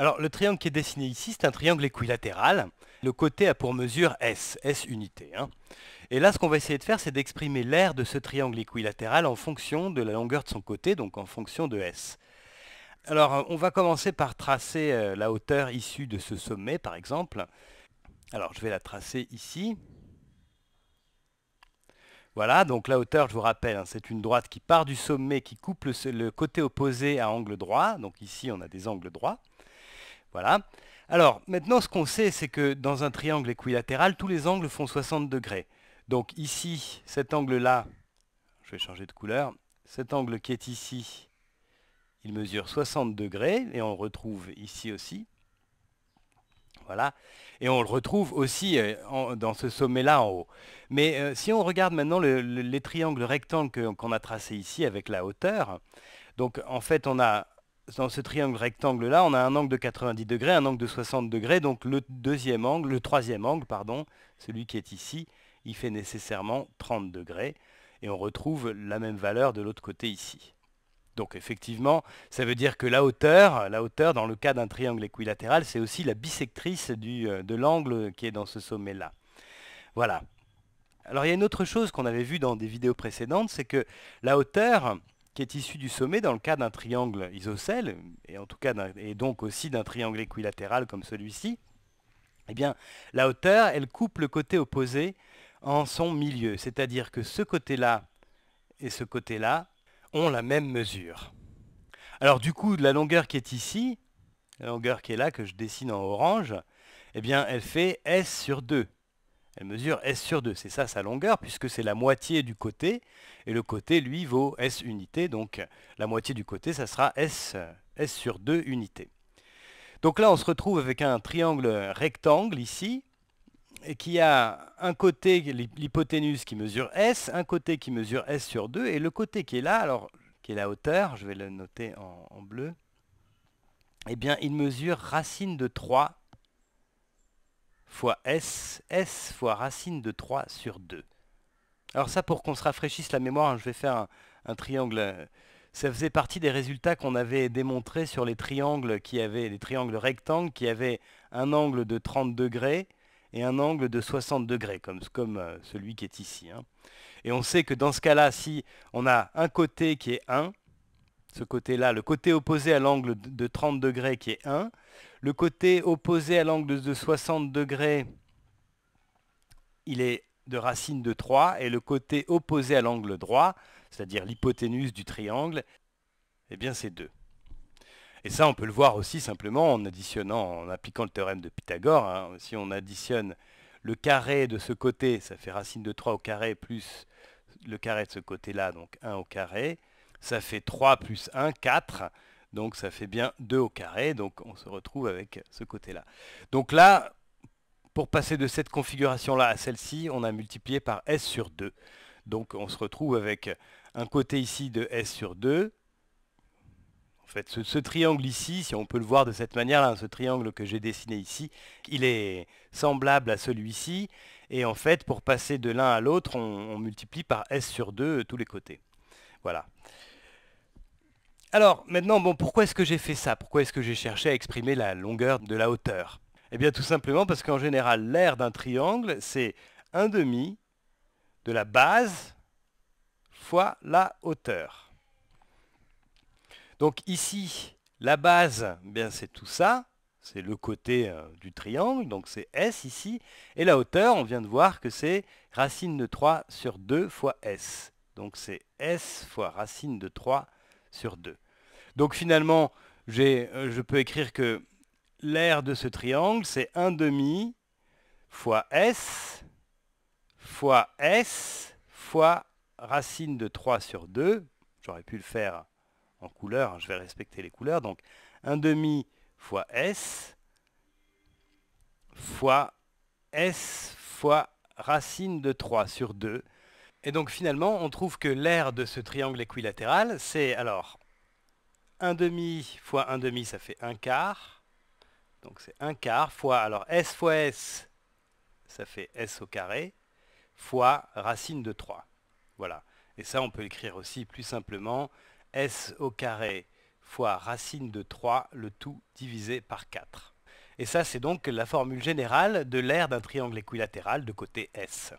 Alors le triangle qui est dessiné ici, c'est un triangle équilatéral. Le côté a pour mesure S, S unité. Hein. Et là, ce qu'on va essayer de faire, c'est d'exprimer l'aire de ce triangle équilatéral en fonction de la longueur de son côté, donc en fonction de S. Alors on va commencer par tracer euh, la hauteur issue de ce sommet, par exemple. Alors je vais la tracer ici. Voilà, donc la hauteur, je vous rappelle, hein, c'est une droite qui part du sommet, qui coupe le, côté opposé à angle droit. Donc ici, on a des angles droits. Voilà. Alors, maintenant, ce qu'on sait, c'est que dans un triangle équilatéral, tous les angles font 60 degrés. Donc ici, cet angle-là, je vais changer de couleur, cet angle qui est ici, il mesure 60 degrés, et on le retrouve ici aussi. Voilà. Et on le retrouve aussi euh, dans ce sommet-là en haut. Mais euh, si on regarde maintenant les triangles rectangles qu'on a tracés ici avec la hauteur, donc en fait on a dans ce triangle rectangle-là, on a un angle de 90 degrés, un angle de 60 degrés, donc le deuxième angle, le troisième angle, pardon, celui qui est ici, il fait nécessairement 30 degrés, et on retrouve la même valeur de l'autre côté ici. Donc effectivement, ça veut dire que la hauteur, la hauteur dans le cas d'un triangle équilatéral, c'est aussi la bisectrice euh, de l'angle qui est dans ce sommet-là. Voilà. Alors il y a une autre chose qu'on avait vue dans des vidéos précédentes, c'est que la hauteur, qui est issu du sommet dans le cas d'un triangle isocèle, et, en tout cas donc aussi d'un triangle équilatéral comme celui-ci, eh bien, la hauteur, elle coupe le côté opposé en son milieu. C'est-à-dire que ce côté-là et ce côté-là ont la même mesure. Alors du coup, la longueur qui est ici, la longueur qui est là, que je dessine en orange, eh bien, elle fait S sur 2. Elle mesure S sur 2, c'est ça sa longueur, puisque c'est la moitié du côté, et le côté, lui, vaut S unité, donc la moitié du côté, ça sera S, S sur 2 unité. Donc là, on se retrouve avec un triangle rectangle ici, et qui a un côté, l'hypoténuse qui mesure S, un côté qui mesure S sur 2, et le côté qui est là, alors qui est la hauteur, je vais le noter en, en bleu, eh bien, il mesure racine de 3 fois S, S fois racine de 3 sur 2. Alors ça, pour qu'on se rafraîchisse la mémoire, hein, je vais faire un, triangle. Ça faisait partie des résultats qu'on avait démontrés sur les triangles qui avaient, les triangles rectangles qui avaient un angle de 30 degrés et un angle de 60 degrés, comme, euh, celui qui est ici. Hein. Et on sait que dans ce cas-là, si on a un côté qui est 1, ce côté-là, le côté opposé à l'angle de 30 degrés qui est 1, le côté opposé à l'angle de 60 degrés, il est de racine de 3, et le côté opposé à l'angle droit, c'est-à-dire l'hypoténuse du triangle, eh bien c'est 2. Et ça, on peut le voir aussi simplement en additionnant, en appliquant le théorème de Pythagore. Hein. Si on additionne le carré de ce côté, ça fait racine de 3 au carré, plus le carré de ce côté-là, donc 1 au carré. Ça fait 3 plus 1, 4. Donc ça fait bien 2 au carré, donc on se retrouve avec ce côté-là. Donc là, pour passer de cette configuration-là à celle-ci, on a multiplié par S sur 2. Donc on se retrouve avec un côté ici de S sur 2. En fait, ce, triangle ici, si on peut le voir de cette manière-là, ce triangle que j'ai dessiné ici, il est semblable à celui-ci. Et en fait, pour passer de l'un à l'autre, on, on multiplie par S sur 2 euh, tous les côtés. Voilà. Alors maintenant, bon, pourquoi est-ce que j'ai fait ça Pourquoi est-ce que j'ai cherché à exprimer la longueur de la hauteur Eh bien tout simplement parce qu'en général, l'aire d'un triangle, c'est 1 demi de la base fois la hauteur. Donc ici, la base, eh bien c'est tout ça, c'est le côté euh, du triangle, donc c'est S ici, et la hauteur, on vient de voir que c'est racine de 3 sur 2 fois S. Donc c'est S fois racine de 3 sur 2. Donc finalement, euh, je peux écrire que l'aire de ce triangle, c'est 1 demi fois S fois S fois racine de 3 sur 2. J'aurais pu le faire en couleur, hein, je vais respecter les couleurs. Donc 1 demi fois S fois S fois racine de 3 sur 2 et donc finalement, on trouve que l'aire de ce triangle équilatéral, c'est alors 1 demi fois 1 demi, ça fait 1 quart. Donc c'est 1 quart fois, alors s fois s, ça fait s au carré, fois racine de 3. Voilà. Et ça, on peut écrire aussi plus simplement, s au carré fois racine de 3, le tout divisé par 4. Et ça, c'est donc la formule générale de l'aire d'un triangle équilatéral de côté S.